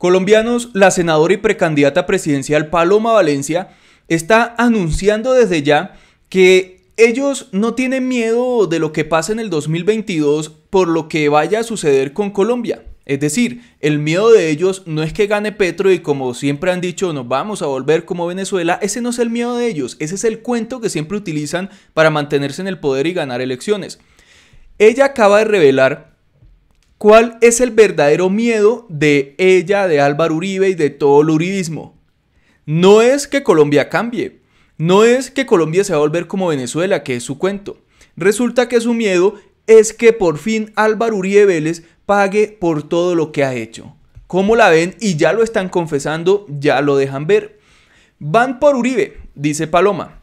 Colombianos, la senadora y precandidata presidencial Paloma Valencia está anunciando desde ya que ellos no tienen miedo de lo que pase en el 2022 por lo que vaya a suceder con Colombia. Es decir, el miedo de ellos no es que gane Petro y como siempre han dicho nos vamos a volver como Venezuela, ese no es el miedo de ellos, ese es el cuento que siempre utilizan para mantenerse en el poder y ganar elecciones. Ella acaba de revelar ¿Cuál es el verdadero miedo de ella, de Álvaro Uribe y de todo el uribismo? No es que Colombia cambie, no es que Colombia se va a volver como Venezuela, que es su cuento. Resulta que su miedo es que por fin Álvaro Uribe Vélez pague por todo lo que ha hecho. ¿Cómo la ven? Y ya lo están confesando, ya lo dejan ver. Van por Uribe, dice Paloma,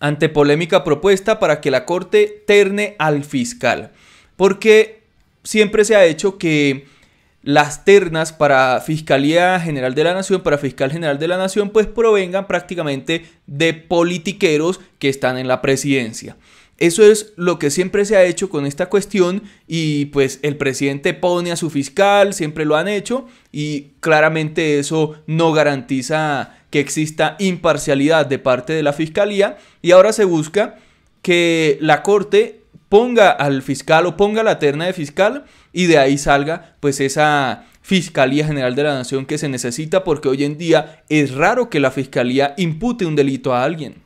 ante polémica propuesta para que la Corte terne al fiscal. Porque siempre se ha hecho que las ternas para Fiscalía General de la Nación, para Fiscal General de la Nación, pues provengan prácticamente de politiqueros que están en la presidencia. Eso es lo que siempre se ha hecho con esta cuestión y pues el presidente pone a su fiscal, siempre lo han hecho y claramente eso no garantiza que exista imparcialidad de parte de la fiscalía y ahora se busca que la corte ponga al fiscal o ponga la terna de fiscal y de ahí salga pues esa Fiscalía General de la Nación que se necesita porque hoy en día es raro que la Fiscalía impute un delito a alguien.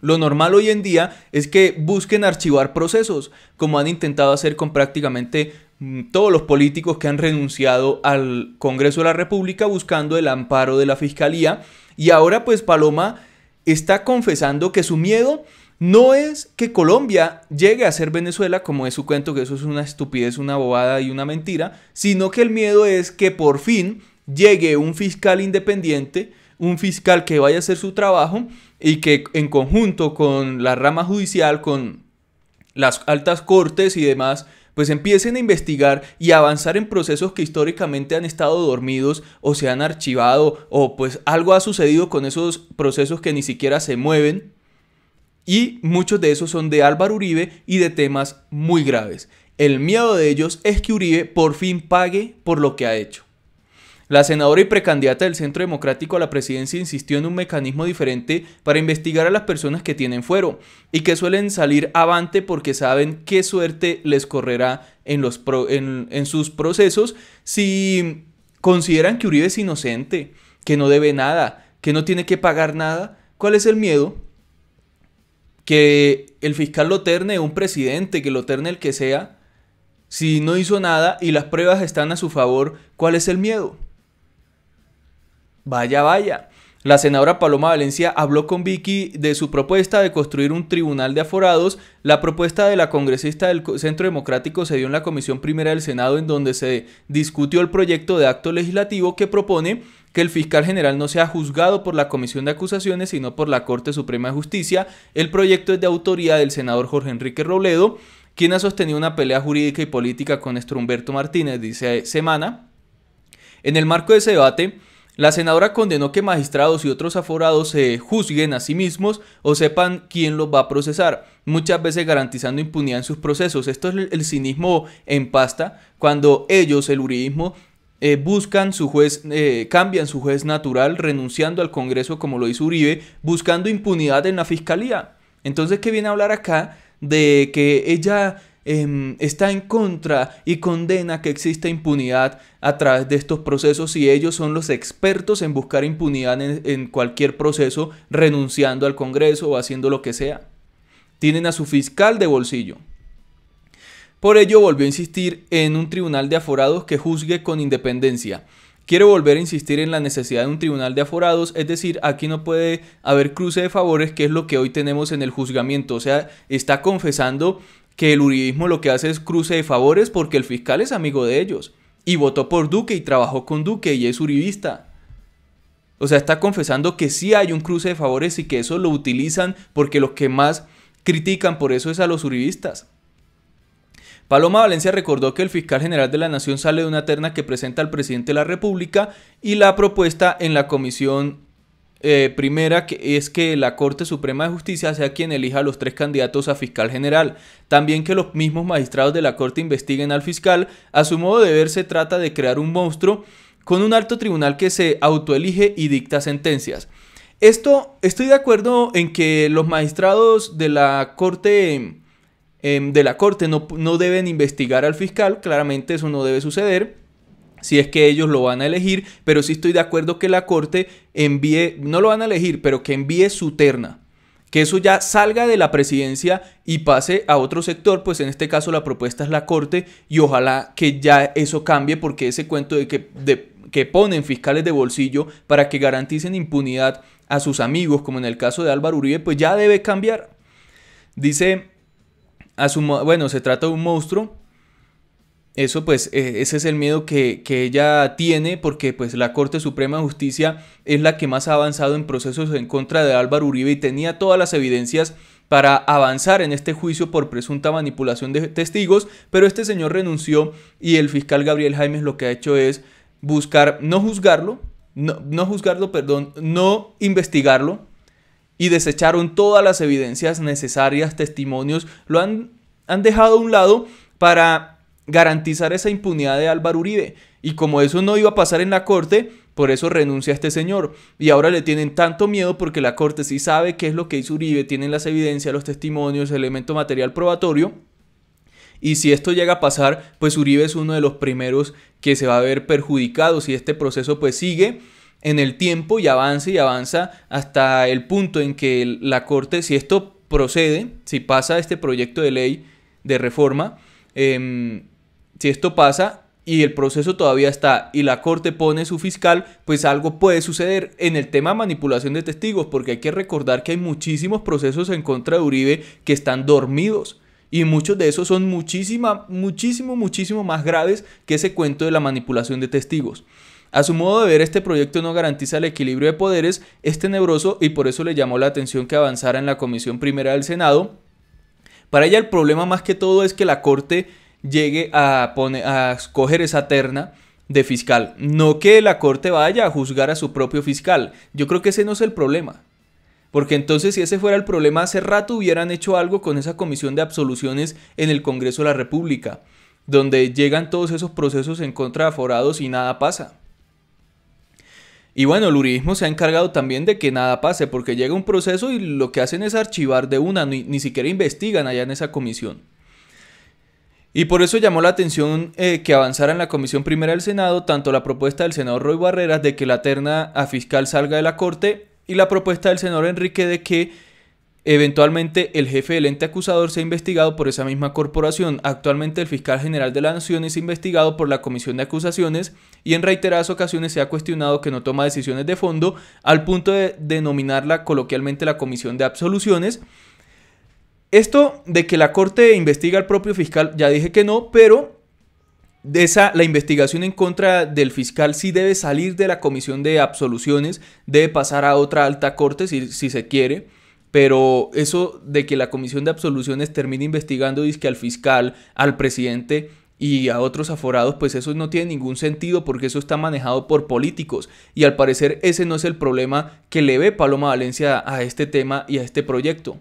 Lo normal hoy en día es que busquen archivar procesos, como han intentado hacer con prácticamente mm, todos los políticos que han renunciado al Congreso de la República buscando el amparo de la Fiscalía. Y ahora pues Paloma está confesando que su miedo no es que Colombia llegue a ser Venezuela, como es su cuento, que eso es una estupidez, una bobada y una mentira, sino que el miedo es que por fin llegue un fiscal independiente, un fiscal que vaya a hacer su trabajo y que en conjunto con la rama judicial, con las altas cortes y demás, pues empiecen a investigar y avanzar en procesos que históricamente han estado dormidos o se han archivado o pues algo ha sucedido con esos procesos que ni siquiera se mueven y muchos de esos son de Álvaro Uribe y de temas muy graves. El miedo de ellos es que Uribe por fin pague por lo que ha hecho. La senadora y precandidata del Centro Democrático a la presidencia insistió en un mecanismo diferente para investigar a las personas que tienen fuero y que suelen salir avante porque saben qué suerte les correrá en, sus procesos si consideran que Uribe es inocente, que no debe nada, que no tiene que pagar nada. ¿Cuál es el miedo? que el fiscal lo terne, un presidente, que lo terne el que sea, si no hizo nada y las pruebas están a su favor, ¿cuál es el miedo? Vaya, vaya. La senadora Paloma Valencia habló con Vicky de su propuesta de construir un tribunal de aforados. La propuesta de la congresista del Centro Democrático se dio en la Comisión Primera del Senado, en donde se discutió el proyecto de acto legislativo que propone que el fiscal general no sea juzgado por la Comisión de Acusaciones, sino por la Corte Suprema de Justicia. El proyecto es de autoría del senador Jorge Enrique Robledo, quien ha sostenido una pelea jurídica y política con Humberto Martínez, dice Semana. En el marco de ese debate, la senadora condenó que magistrados y otros aforados se juzguen a sí mismos o sepan quién los va a procesar, muchas veces garantizando impunidad en sus procesos. Esto es el cinismo en pasta, cuando ellos, el uribismo, eh, buscan su juez, eh, cambian su juez natural, renunciando al Congreso como lo hizo Uribe, buscando impunidad en la fiscalía. Entonces, ¿qué viene a hablar acá de que ella Em, está en contra y condena que exista impunidad a través de estos procesos y ellos son los expertos en buscar impunidad en, cualquier proceso, renunciando al Congreso o haciendo lo que sea. Tienen a su fiscal de bolsillo. Por ello volvió a insistir en un tribunal de aforados que juzgue con independencia. Quiero volver a insistir en la necesidad de un tribunal de aforados, es decir, aquí no puede haber cruce de favores, que es lo que hoy tenemos en el juzgamiento. O sea, está confesando que el uribismo lo que hace es cruce de favores porque el fiscal es amigo de ellos y votó por Duque y trabajó con Duque y es uribista. O sea, está confesando que sí hay un cruce de favores y que eso lo utilizan porque los que más critican por eso es a los uribistas. Paloma Valencia recordó que el fiscal general de la Nación sale de una terna que presenta al presidente de la República y la propuesta en la comisión eh, primera que es que la Corte Suprema de Justicia sea quien elija a los tres candidatos a fiscal general. También que los mismos magistrados de la Corte investiguen al fiscal. A su modo de ver se trata de crear un monstruo con un alto tribunal que se autoelige y dicta sentencias. Esto estoy de acuerdo en que los magistrados de la Corte, em, de la corte no deben investigar al fiscal, claramente eso no debe suceder si es que ellos lo van a elegir, pero sí estoy de acuerdo que la Corte envíe, no lo van a elegir, pero que envíe su terna. Que eso ya salga de la presidencia y pase a otro sector, pues en este caso la propuesta es la Corte y ojalá que ya eso cambie porque ese cuento de que, que ponen fiscales de bolsillo para que garanticen impunidad a sus amigos, como en el caso de Álvaro Uribe, pues ya debe cambiar. Dice, su, bueno, se trata de un monstruo eso pues, e, ese es el miedo que, ella tiene porque pues la Corte Suprema de Justicia es la que más ha avanzado en procesos en contra de Álvaro Uribe y tenía todas las evidencias para avanzar en este juicio por presunta manipulación de testigos, pero este señor renunció y el fiscal Gabriel Jaimes lo que ha hecho es buscar no juzgarlo, no, no juzgarlo, perdón, no investigarlo y desecharon todas las evidencias necesarias, testimonios, lo han, han dejado a un lado para garantizar esa impunidad de Álvaro Uribe. Y como eso no iba a pasar en la corte, por eso renuncia a este señor. Y ahora le tienen tanto miedo porque la corte sí sabe qué es lo que hizo Uribe, tienen las evidencias, los testimonios, el elemento material probatorio. Y si esto llega a pasar, pues Uribe es uno de los primeros que se va a ver perjudicado si este proceso pues sigue en el tiempo y avanza y avanza hasta el punto en que la corte, si esto procede, si pasa este proyecto de ley de reforma, eh, si esto pasa y el proceso todavía está y la corte pone su fiscal, pues algo puede suceder en el tema manipulación de testigos, porque hay que recordar que hay muchísimos procesos en contra de Uribe que están dormidos. Y muchos de esos son muchísima, muchísimo, muchísimo más graves que ese cuento de la manipulación de testigos. A su modo de ver, este proyecto no garantiza el equilibrio de poderes, es tenebroso y por eso le llamó la atención que avanzara en la Comisión Primera del Senado. Para ella el problema más que todo es que la Corte llegue a, escoger esa terna de fiscal. No que la corte vaya a juzgar a su propio fiscal. Yo creo que ese no es el problema. Porque entonces si ese fuera el problema, hace rato hubieran hecho algo con esa comisión de absoluciones en el Congreso de la República, donde llegan todos esos procesos en contra de aforados y nada pasa. Y bueno, el uribismo se ha encargado también de que nada pase, porque llega un proceso y lo que hacen es archivar de una, ni siquiera investigan allá en esa comisión. Y por eso llamó la atención eh, que avanzara en la Comisión Primera del Senado tanto la propuesta del senador Roy Barreras de que la terna a fiscal salga de la Corte y la propuesta del senador Enrique de que eventualmente el jefe del ente acusador sea investigado por esa misma corporación. Actualmente el fiscal general de la Nación es investigado por la Comisión de Acusaciones y en reiteradas ocasiones se ha cuestionado que no toma decisiones de fondo al punto de denominarla coloquialmente la Comisión de Absoluciones esto de que la Corte investiga al propio fiscal, ya dije que no, pero de esa, la investigación en contra del fiscal sí debe salir de la comisión de absoluciones, debe pasar a otra alta corte si, se quiere. Pero eso de que la comisión de absoluciones termine investigando que al fiscal, al presidente y a otros aforados, pues eso no tiene ningún sentido porque eso está manejado por políticos. Y al parecer ese no es el problema que le ve Paloma Valencia a este tema y a este proyecto.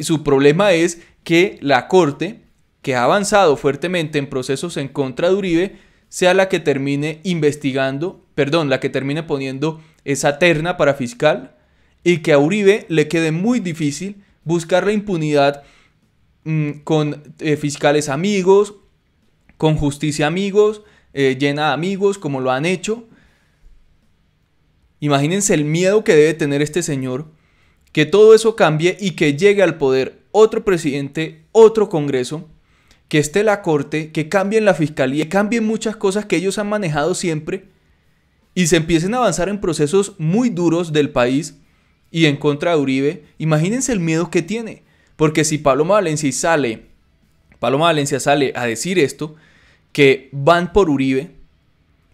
Y su problema es que la Corte, que ha avanzado fuertemente en procesos en contra de Uribe, sea la que termine investigando, perdón, la que termine poniendo esa terna para fiscal y que a Uribe le quede muy difícil buscar la impunidad mm, con eh, fiscales amigos, con justicia amigos, eh, llena de amigos, como lo han hecho. Imagínense el miedo que debe tener este señor que todo eso cambie y que llegue al poder otro presidente, otro Congreso, que esté la Corte, que cambien la Fiscalía, que cambien muchas cosas que ellos han manejado siempre y se empiecen a avanzar en procesos muy duros del país y en contra de Uribe. Imagínense el miedo que tiene, porque si Paloma Valencia sale, Paloma Valencia sale a decir esto, que van por Uribe,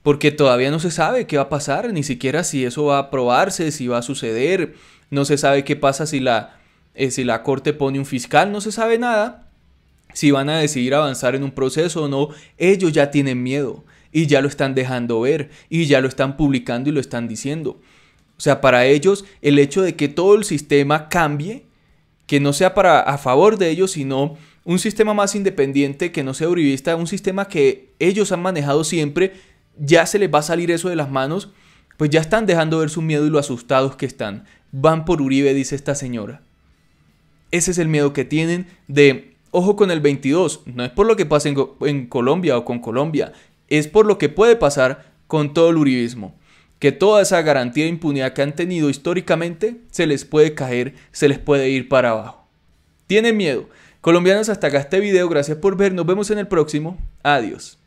porque todavía no se sabe qué va a pasar, ni siquiera si eso va a aprobarse, si va a suceder, no se sabe qué pasa si la, eh, si la corte pone un fiscal, no se sabe nada. Si van a decidir avanzar en un proceso o no, ellos ya tienen miedo y ya lo están dejando ver y ya lo están publicando y lo están diciendo. O sea, para ellos el hecho de que todo el sistema cambie, que no sea para a favor de ellos, sino un sistema más independiente, que no sea uribista, un sistema que ellos han manejado siempre, ya se les va a salir eso de las manos pues ya están dejando ver su miedo y lo asustados que están. Van por Uribe, dice esta señora. Ese es el miedo que tienen de, ojo con el 22, no es por lo que pasa en, en Colombia o con Colombia, es por lo que puede pasar con todo el uribismo. Que toda esa garantía de impunidad que han tenido históricamente se les puede caer, se les puede ir para abajo. Tienen miedo. Colombianos, hasta acá este video. Gracias por ver. Nos vemos en el próximo. Adiós.